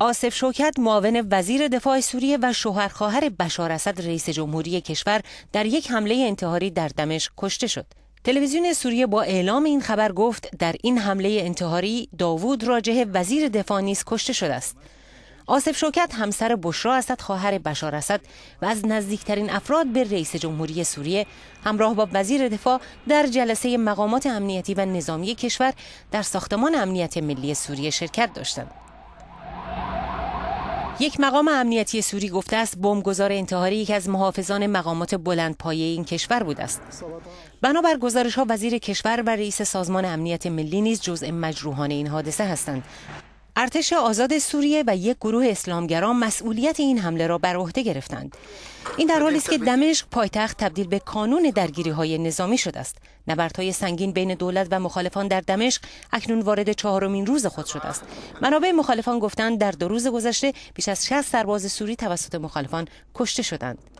آصف شوکت معاون وزیر دفاع سوریه و شوهر خواهر بشار اسد رئیس جمهوری کشور در یک حمله انتحاری در دمشق کشته شد. تلویزیون سوریه با اعلام این خبر گفت در این حمله انتحاری داوود راجه وزیر دفاع نیز کشته شده است. آصف شوکت همسر بشرا اسد خواهر بشار اسد و از نزدیکترین افراد به رئیس جمهوری سوریه همراه با وزیر دفاع در جلسه مقامات امنیتی و نظامی کشور در ساختمان امنیت ملی سوریه شرکت داشتند. یک مقام امنیتی سوری گفته است بمبگذار انتحاری یکی از محافظان مقامات بلند پایه این کشور بود است بنابر گزارش ها وزیر کشور و رئیس سازمان امنیت ملی نیز جزء مجروحان این حادثه هستند ارتش آزاد سوریه و یک گروه اسلامگران مسئولیت این حمله را بر عهده گرفتند این در حالی است که دمشق پایتخت تبدیل به کانون درگیری های نظامی شده است نبردهای سنگین بین دولت و مخالفان در دمشق اکنون وارد چهارمین روز خود شده است منابع مخالفان گفتند در دو روز گذشته بیش از 60 سرباز سوری توسط مخالفان کشته شدند